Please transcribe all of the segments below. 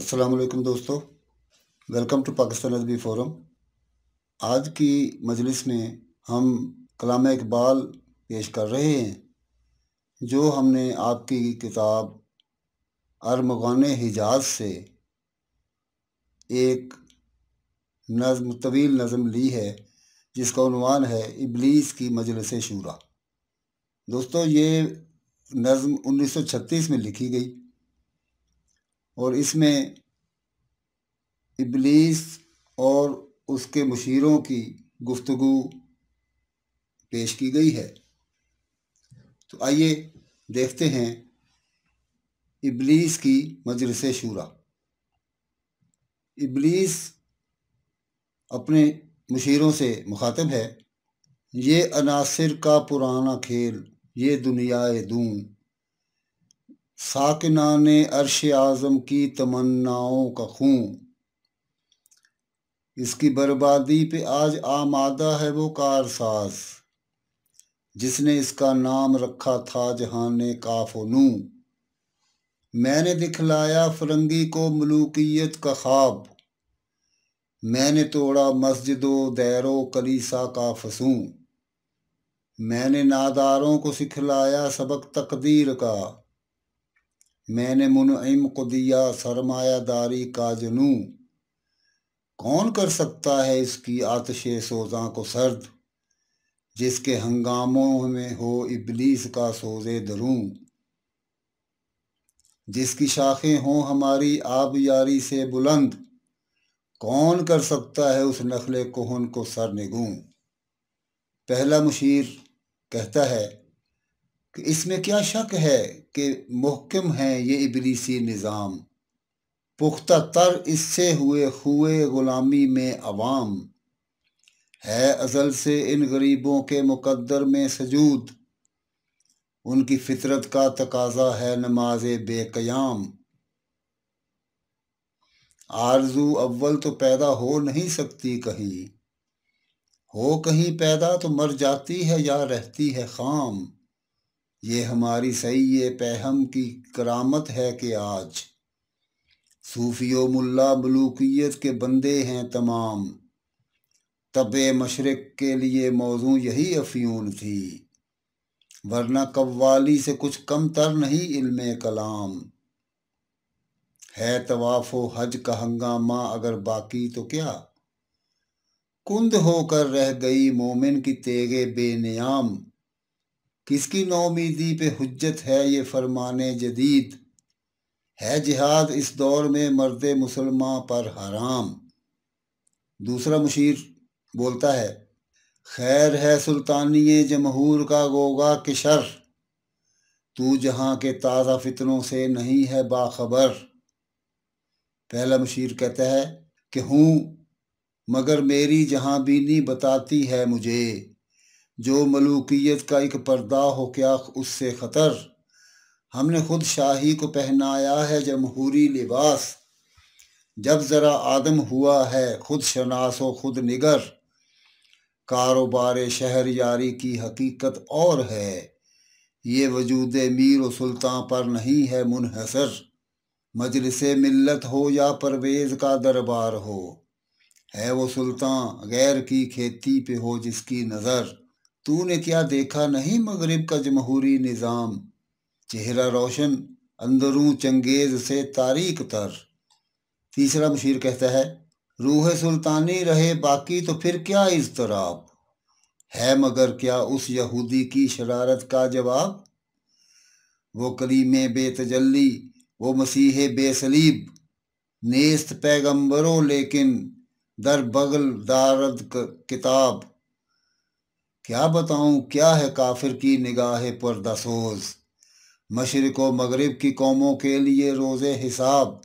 असलकम दोस्तों welcome to Pakistan अदबी फोरम आज की मजलिस में हम कलाम इकबाल पेश कर रहे हैं जो हमने आपकी किताब अरमगान हिजाज से एक नज़म तवील नज़म ली है जिसका उनवान है इबलीस की मजलिस शूरा दोस्तों ये नज़म 1936 में लिखी गई और इसमें इबलीस और उसके मशीरों की गुफ्तु पेश की गई है तो आइए देखते हैं इबलीस की मजरस शूरा इबलीस अपने मशीरों से मुखातब है ये अनासर का पुराना खेल ये दुनियाए दूँ साकिना ने अर्श आज़म की तमन्नाओं का खूँ इसकी बर्बादी पे आज आमादा है वो कारसास जिसने इसका नाम रखा था जहाँ ने काफनू मैंने दिखलाया फरंगी को मलूकियत का ख्वाब मैंने तोड़ा मस्जिदों दैरो कलीसा का फसू मैंने नादारों को सिखलाया सबक तकदीर का मैंने मुनम को दिया सरमायादारी का जुनू कौन कर सकता है इसकी आतश सोजा को सर्द जिसके हंगामों में हो इबलीस का सोजे दरूँ जिसकी शाखें हों हमारी आब यारी से बुलंद कौन कर सकता है उस नखले कोहन को सर निगूँ पहला मुशीर कहता है कि इसमें क्या शक है कि मुहकम है ये इबलीसी निज़ाम पुख्ता तर इससे हुए हुए ग़ुलामी में अवाम है अजल से इन गरीबों के मुकद्दर में सजूद उनकी फितरत का तकाजा है नमाज बेक़याम आरजू अव्वल तो पैदा हो नहीं सकती कहीं हो कहीं पैदा तो मर जाती है या रहती है खाम ये हमारी सही ये पहम की करामत है कि आज सूफियो मुल्ला मलूकियत के बंदे हैं तमाम तब मशरक़ के लिए मौजू यही अफियून थी वरना कव्वाली से कुछ कम तर नहीं इल्म कलाम है तवाफो हज का हंगामा अगर बाकी तो क्या कुंद होकर रह गई मोमिन की तेगे बेनियाम किसकी नौमीदी पे हजत है ये फरमान जदीद है जिहाद इस दौर में मर्द मुसलमान पर हराम दूसरा मुशीर बोलता है खैर है सुल्तानी जमहूर का गोगा कि शर तू जहाँ के ताज़ा फितरों से नहीं है बाखबर पहला मुशीर कहता है कि हूँ मगर मेरी जहाँ बीनी बताती है मुझे जो मलूकियत का एक पर्दा हो क्या उससे ख़तर हमने खुद शाही को पहनाया है जमहूरी लिबास जब ज़रा आदम हुआ है खुद शनास व खुद निगर कारोबार शहर यारी की हकीकत और है ये वजूद मीर व सुल्तान पर नहीं है मुनहसर मजलिस मिल्लत हो या परवेज़ का दरबार हो है वो सुल्तान गैर की खेती पे हो जिसकी नज़र तूने क्या देखा नहीं मगरब का जमहूरी निज़ाम चेहरा रोशन अंदरू चंगेज से तारीख तर तीसरा मशीर कहता है रूह सुल्तानी रहे बाकी तो फिर क्या इजतराब है मगर क्या उस यहूदी की शरारत का जवाब वो कलीम बेतजल्ली वो मसीह बेसलीब नेस्त पैगम्बरों लेकिन दर बगल दारद किताब क्या बताऊं क्या है काफिर की निगाह परदसोज मशरक व मगरब की कौमों के लिए रोजे हिसाब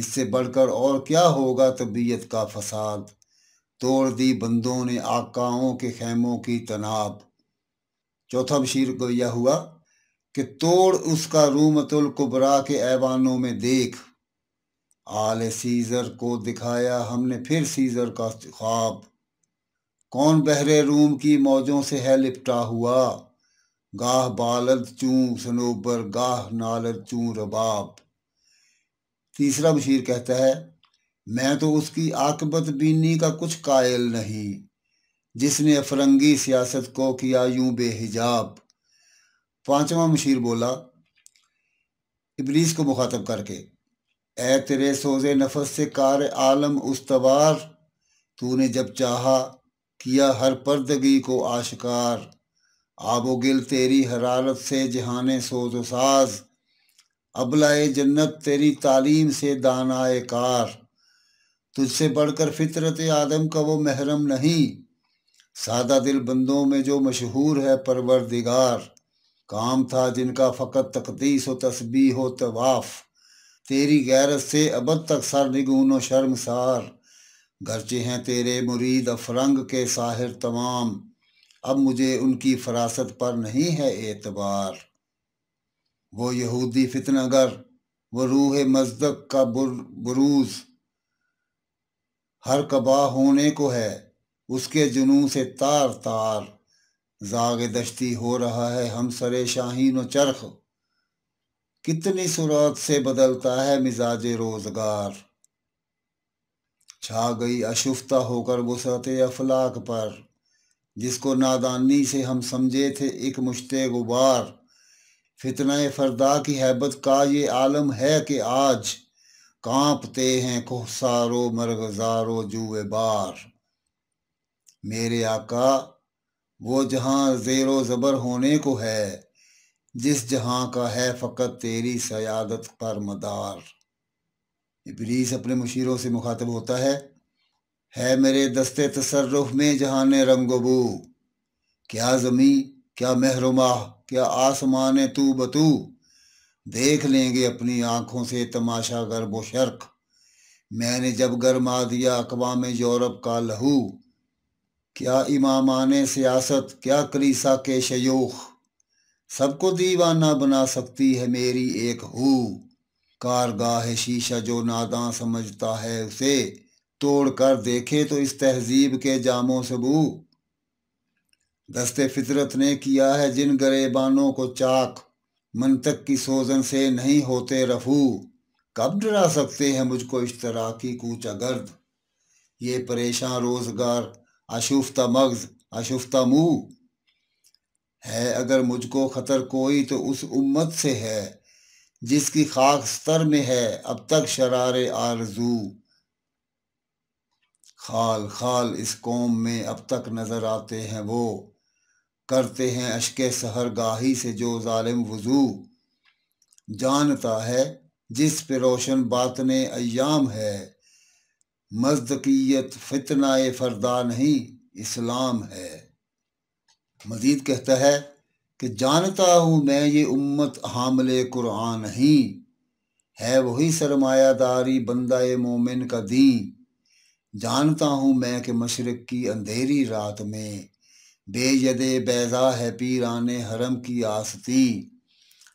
इससे बढ़कर और क्या होगा तबीयत का फसाद तोड़ दी बंदों ने आकाओं के खेमों की तनाब चौथा बशीर को यह हुआ कि तोड़ उसका रूमतुल कुबरा के ऐवानों में देख आल सीज़र को दिखाया हमने फिर सीज़र का ख्वाब कौन बहरे रूम की मौजों से है लिपटा हुआ गाह बालद चूं सनोबर गाह नालद चूं रबाब तीसरा बशीर कहता है मैं तो उसकी आकबत बीनी का कुछ कायल नहीं जिसने अफरंगी सियासत को किया यूं बेहिजाब पांचवा मशीर बोला इबलीस को मुखातब करके ए तेरे सोजे नफस से कार आलम उस्तवार तूने जब चाहा किया हर पर्दगी को आशकार आबोगिल तेरी हरारत से जहान साज़ अबलाए जन्नत तेरी तालीम से दानाए कार तुझसे बढ़कर फितरत आदम का वो महरम नहीं सादा दिल बंदों में जो मशहूर है परवर दिगार काम था जिनका फ़कत तकदीस व तस्बी हो तवाफ़ तेरी गैरत से अब तक सर निगून शर्मसार गरचे हैं तेरे मुरीद अफरंग के साहिर तमाम अब मुझे उनकी फरासत पर नहीं है एतबार वो यहूदी फितनगर वो रूह मजदक का बुर, बुरूज हर कबाह होने को है उसके जुनू से तार तार जाग दश्ती हो रहा है हम सरे शाहीन व चरख कितनी सुरत से बदलता है मिजाज रोज़गार छा गई अशुभता होकर वसअत अफलाक पर जिसको नादानी से हम समझे थे एक मुश्ते गुबार फितना फरदा की हैबत का ये आलम है कि आज कांपते हैं कोहसारो मरगजारो जुए बार मेरे आका वो जहाँ ज़ेरो ज़बर होने को है जिस जहाँ का है फ़कत तेरी सयादत पर मदार इबलीस अपने मुशीरों से मुखातब होता है है मेरे दस्ते तसरफ में जहान रंगबू क्या ज़मी क्या महरुमा क्या आसमान तू बतू देख लेंगे अपनी आँखों से तमाशा गर शर्क मैंने जब गरमा दिया अकवाम यूरोप का लहू क्या इमामान सियासत क्या कलीसा के शयूख सबको दीवाना बना सकती है मेरी एक हू कारगाह शीशा जो नादा समझता है उसे तोड़ कर देखे तो इस तहजीब के जामो सबू दस्ते फितरत ने किया है जिन गरेबानों को चाक मनतक की सोजन से नहीं होते रफू कब डरा सकते हैं मुझको इस तरह की कूचा गर्द ये परेशान रोजगार अशुफ्ता मगज अशुफ्ता मुँह है अगर मुझको खतर कोई तो उस उम्मत से है जिसकी खाक स्तर में है अब तक शरार आरजू खाल खाल इस कौम में अब तक नज़र आते हैं वो करते हैं अशक गाही से जो ालिम वजू जानता है जिस पे रोशन बातने अयाम है मजदकीत फितना फरदा नहीं इस्लाम है मजीद कहता है कि जानता हूँ मैं ये उम्मत हामले कुरान ही है वही सरमायादारी बंदा मोमिन का दी जानता हूँ मैं कि मशरक़ की अंधेरी रात में बेजद बैजा है पीरान हरम की आसती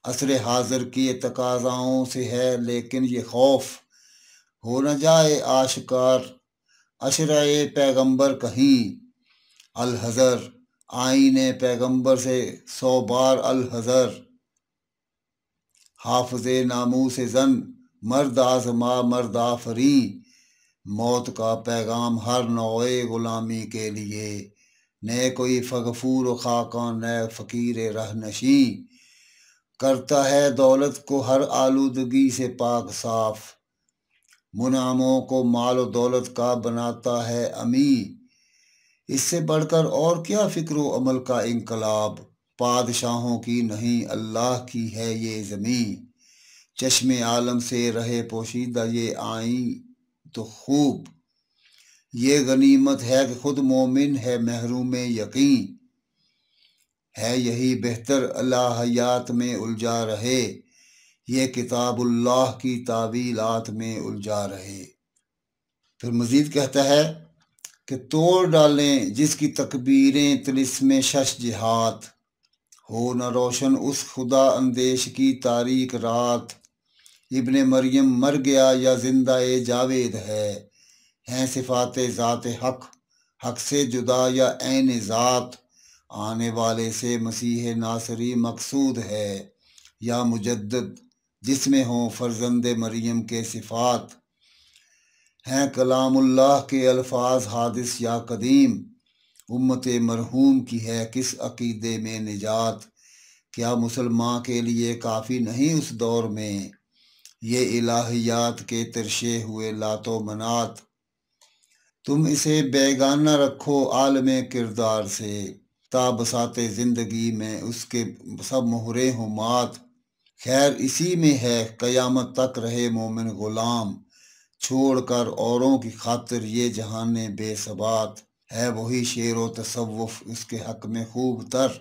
असर हाजिर की तकाजाओं से है लेकिन ये खौफ हो न जाए आशकार अशर पैगंबर कहीं अलहज़र आइन पैगंबर से सौ बार अल हज़र हाफज नामू से जन मर्द आजमा मर्द आफरी मौत का पैगाम हर नौए ग़ुलामी के लिए न कोई फगफूर खाका न फ़कीर रहनशी करता है दौलत को हर आलूदगी से पाक साफ मुनामों को माल दौलत का बनाता है अमी इससे बढ़कर और क्या फिक्र अमल का इनकलाब पादशाहों की नहीं अल्लाह की है ये जमीन चश्म आलम से रहे पोशीदा ये आई तो खूब ये गनीमत है कि खुद मोमिन है महरूम यकीन है यही बेहतर अल्लाह हयात में उलझा रहे ये किताबुल्लाह की तावीलात में उलझा रहे फिर मज़ीद कहता है कि तोड़ डालें जिसकी तकबीरें तिलिस्म शश जिहात हो न रोशन उस खुदा अंदेश की तारीख रात इबन मरियम मर गया या जिंदा ए जावेद है हैं सिफात ज़ात हक हक से जुदा या ऐन ज़ात आने वाले से मसीह नासरी मकसूद है या मुजद जिसमें हों फर्जंद मरियम के सिफात हैं कलामुल्लाह के अल्फाज हादिस या कदीम उम्मत मरहूम की है किस अकीदे में निजात क्या मुसलमान के लिए काफ़ी नहीं उस दौर में ये इलाहियात के तरशे हुए लातो मनात तुम इसे बेगाना रखो आलम किरदार से ताबसात ज़िंदगी में उसके सब मोहरे हमात खैर इसी में है क़यामत तक रहे मोमिन ग़ुलाम छोड़कर औरों की खातिर ये जहान बेसबात है वही शेर व तसवफ उसके हक में खूब तर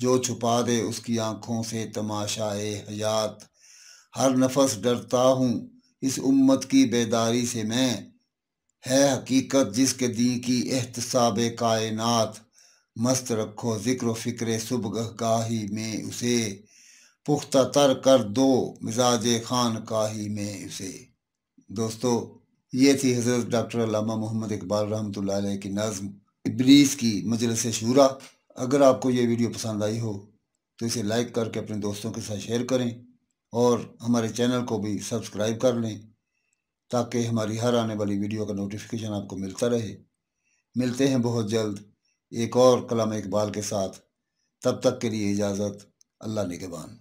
जो छुपा दे उसकी आँखों से तमाशाए हयात हर नफस डरता हूँ इस उम्मत की बेदारी से मैं है हकीकत जिसके दी की एहतसाब कायनात मस्त रखो ज़िक्र फ़िक्र सुबह गाही में उसे पुख्ता तर कर दो मिजाज खान काही में उसे दोस्तों ये थी हज़रत डॉक्टर अलामा मोहम्मद इकबाल ला की नज़म इब्रीस की मजलस शूरा अगर आपको ये वीडियो पसंद आई हो तो इसे लाइक करके अपने दोस्तों के साथ शेयर करें और हमारे चैनल को भी सब्सक्राइब कर लें ताकि हमारी हर आने वाली वीडियो का नोटिफिकेशन आपको मिलता रहे मिलते हैं बहुत जल्द एक और कलाम इकबाल के साथ तब तक के लिए इजाज़त अल्लाह निगबान